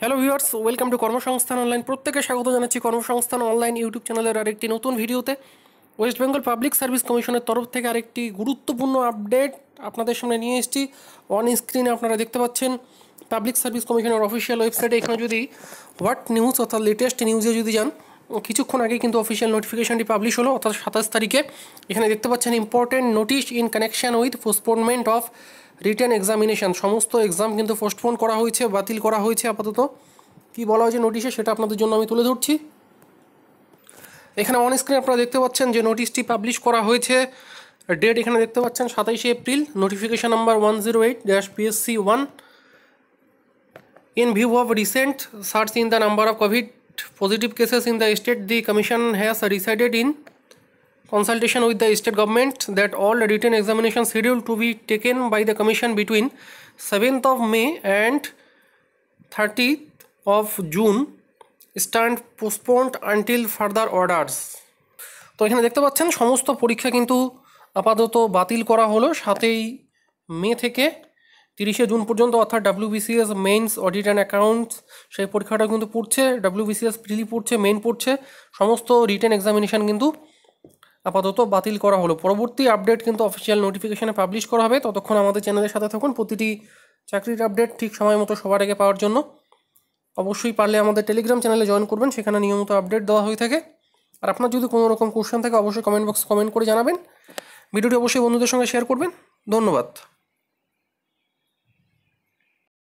hello viewers welcome to কর্মসংস্থান online প্রত্যেকে স্বাগত জানাচ্ছি কর্মসংস্থান অনলাইন ইউটিউব চ্যানেলের আরেকটি নতুন ভিডিওতে ওয়েস্ট বেঙ্গল পাবলিক সার্ভিস কমিশনের তরফ থেকে আরেকটি গুরুত্বপূর্ণ আপডেট আপনাদের সামনে নিয়ে এসেছি অন স্ক্রিনে আপনারা দেখতে পাচ্ছেন পাবলিক সার্ভিস কমিশনের অফিসিয়াল ওয়েবসাইটে এখানে যদি হোয়াট নিউজ অর্থাৎ লেটেস্ট নিউজে যদি যান কিছুক্ষণ আগে কিন্তু অফিসিয়াল নোটিফিকেশানটি পাবলিশ হলো অর্থাৎ সাতাশ তারিখে এখানে দেখতে পাচ্ছেন important notice in connection with postponement of return examination সমস্ত এক্সাম কিন্তু পোস্টপোন করা হয়েছে বাতিল করা হয়েছে আপাতত কি বলা হয়েছে নোটিশে সেটা আপনাদের জন্য আমি তুলে ধরছি এখানে অন স্ক্রিনে আপনারা দেখতে পাচ্ছেন যে নোটিশটি পাবলিশ করা হয়েছে ডেট এখানে দেখতে পাচ্ছেন সাতাইশে April notification number one zero eight dash PSC one in view of recent surge in the number of covid positive cases in the state the commission has resided in consultation with the state government that all written examination scheduled to be taken by the commission between 7th of May and 30th of June stand postponed until further orders তো এখানে দেখতে পাচ্ছেন সমস্ত পরীক্ষা কিন্তু আপাতত বাতিল করা হলো সাতই মে থেকে তিরিশে জুন পর্যন্ত অর্থাৎ WBCS mains audit and accounts সেই পরীক্ষাটা কিন্তু পড়ছে ডাব্লিউবিসিএস প্রিলি পড়ছে মেইন পড়ছে সমস্ত রিটেন এক্সামিনেশান কিন্তু আপাতত বাতিল করা হলো পরবর্তী আপডেট কিন্তু অফিসিয়াল নোটিফিকেশানে পাবলিশ করা হবে ততক্ষণ আমাদের চ্যানেলের সাথে থাকুন প্রতিটি চাকরির আপডেট ঠিক সময় মতো সবার আগে পাওয়ার জন্য অবশ্যই পারলে আমাদের টেলিগ্রাম চ্যানেলে জয়েন করবেন সেখানে নিয়মিত আপডেট দেওয়া হয়ে থাকে আর আপনার যদি কোনো রকম কোশ্চেন থাকে অবশ্যই কমেন্ট বক্স কমেন্ট করে জানাবেন ভিডিওটি অবশ্যই বন্ধুদের সঙ্গে শেয়ার করবেন ধন্যবাদ